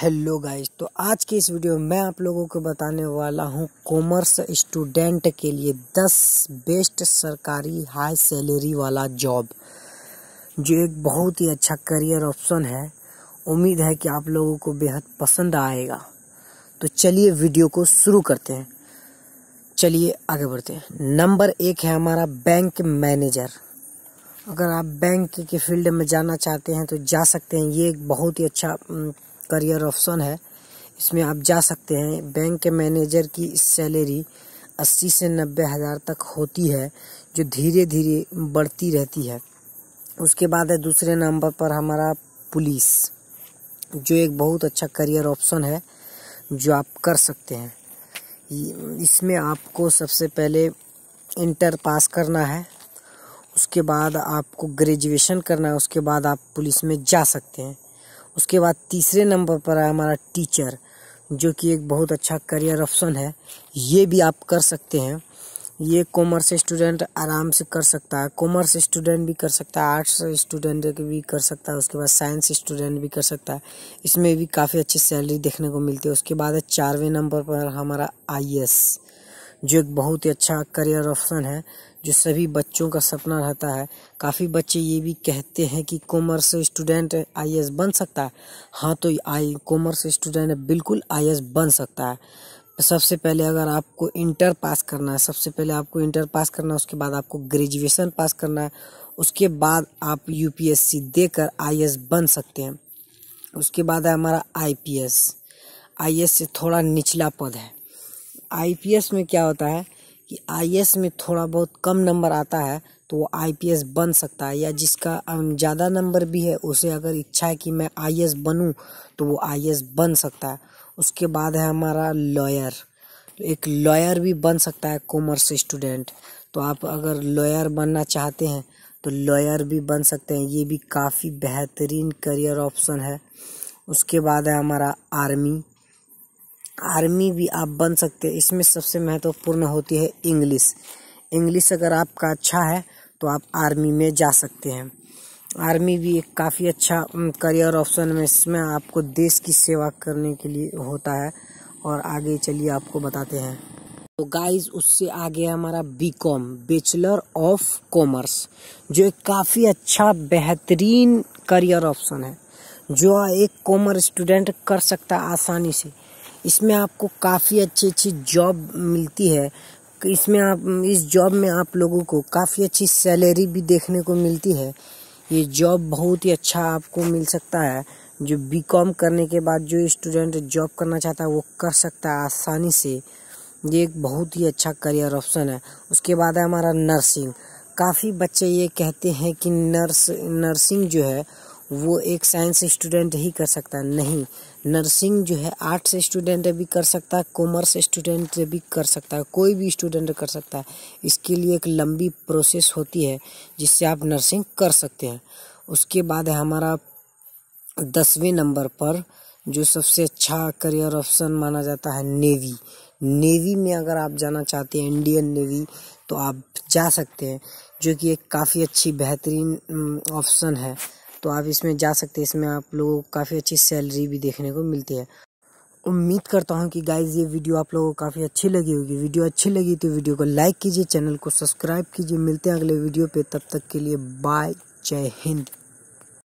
hello guys तो आज के इस वीडियो में मैं आप लोगों को बताने वाला हूं कॉमर्स स्टूडेंट के लिए 10 बेस्ट सरकारी हाई सैलरी वाला जॉब जो एक बहुत ही अच्छा करियर ऑप्शन है उम्मीद है कि आप लोगों को बेहद पसंद आएगा तो चलिए वीडियो को शुरू करते हैं चलिए आगे बढ़ते हैं नंबर एक है हमारा बैंक मैनेजर अगर आप बैंक के फील्ड में जाना चाहते हैं तो जा सकते हैं ये एक बहुत ही अच्छा हम्म, करियर ऑप्शन है इसमें आप जा सकते हैं बैंक के मैनेजर की सैलरी अस्सी से नब्बे हज़ार तक होती है जो धीरे धीरे बढ़ती रहती है उसके बाद है दूसरे नंबर पर हमारा पुलिस जो एक बहुत अच्छा करियर ऑप्शन है जो आप कर सकते हैं इसमें आपको सबसे पहले इंटर पास करना है उसके बाद आपको ग्रेजुएशन करना है उसके बाद आप पुलिस में जा सकते हैं उसके बाद तीसरे नंबर पर है हमारा टीचर जो कि एक बहुत अच्छा करियर ऑप्शन है ये भी आप कर सकते हैं ये कॉमर्स स्टूडेंट आराम से कर सकता है कॉमर्स स्टूडेंट भी कर सकता है आर्ट्स स्टूडेंट भी कर सकता है उसके बाद साइंस स्टूडेंट भी कर सकता है इसमें भी काफ़ी अच्छी सैलरी देखने को मिलती है उसके बाद चारवें नंबर पर हमारा आई जो एक बहुत ही अच्छा करियर ऑप्शन है जो सभी बच्चों का सपना रहता है काफ़ी बच्चे ये भी कहते हैं कि कॉमर्स स्टूडेंट आई बन सकता है हाँ तो आई कॉमर्स स्टूडेंट बिल्कुल आई बन सकता है सबसे पहले अगर आपको इंटर पास करना है सबसे पहले आपको इंटर पास करना है उसके बाद आपको ग्रेजुएशन पास करना है उसके बाद आप यूपीएससी देकर आईएएस बन सकते हैं उसके बाद है हमारा आईपीएस आईएएस से थोड़ा निचला पद है आईपीएस में क्या होता है कि आईएएस में थोड़ा बहुत कम नंबर आता है तो वो आईपीएस बन सकता है या जिसका ज़्यादा नंबर भी है उसे अगर इच्छा है कि मैं आईएएस बनूं तो वो आईएएस बन सकता है उसके बाद है हमारा लॉयर तो एक लॉयर भी बन सकता है कॉमर्स स्टूडेंट तो आप अगर लॉयर बनना चाहते हैं तो लॉयर भी बन सकते हैं ये भी काफ़ी बेहतरीन करियर ऑप्शन है उसके बाद है हमारा आर्मी आर्मी भी आप बन सकते हैं इसमें सबसे महत्वपूर्ण होती है इंग्लिश इंग्लिश अगर आपका अच्छा है तो आप आर्मी में जा सकते हैं आर्मी भी एक काफ़ी अच्छा करियर ऑप्शन में इसमें आपको देश की सेवा करने के लिए होता है और आगे चलिए आपको बताते हैं तो गाइस उससे आगे हमारा B com bachelor of commerce जो एक काफ़ी अच्छा बेहतरीन करियर ऑप्शन है जो एक कॉमर्स स्टूडेंट कर सकता है आसानी से इसमें आपको काफ़ी अच्छी अच्छी जॉब मिलती है इसमें आप इस जॉब में आप लोगों को काफ़ी अच्छी सैलरी भी देखने को मिलती है ये जॉब बहुत ही अच्छा आपको मिल सकता है जो बीकॉम करने के बाद जो स्टूडेंट जॉब करना चाहता है वो कर सकता है आसानी से ये एक बहुत ही अच्छा करियर ऑप्शन है उसके बाद है हमारा नर्सिंग काफ़ी बच्चे ये कहते हैं कि नर्स नर्सिंग जो है वो एक साइंस स्टूडेंट ही कर सकता है नहीं नर्सिंग जो है आर्ट्स स्टूडेंट भी कर सकता है कॉमर्स स्टूडेंट भी कर सकता है कोई भी स्टूडेंट कर सकता है इसके लिए एक लंबी प्रोसेस होती है जिससे आप नर्सिंग कर सकते हैं उसके बाद है हमारा दसवें नंबर पर जो सबसे अच्छा करियर ऑप्शन माना जाता है नेवी नेवी में अगर आप जाना चाहते हैं इंडियन नेवी तो आप जा सकते हैं जो कि एक काफ़ी अच्छी बेहतरीन ऑप्शन है तो आप इसमें जा सकते हैं इसमें आप लोगों को काफ़ी अच्छी सैलरी भी देखने को मिलती है उम्मीद करता हूँ कि गाइज ये वीडियो आप लोगों को काफ़ी अच्छी लगी होगी वीडियो अच्छी लगी तो वीडियो को लाइक कीजिए चैनल को सब्सक्राइब कीजिए मिलते हैं अगले वीडियो पे तब तक के लिए बाय जय हिंद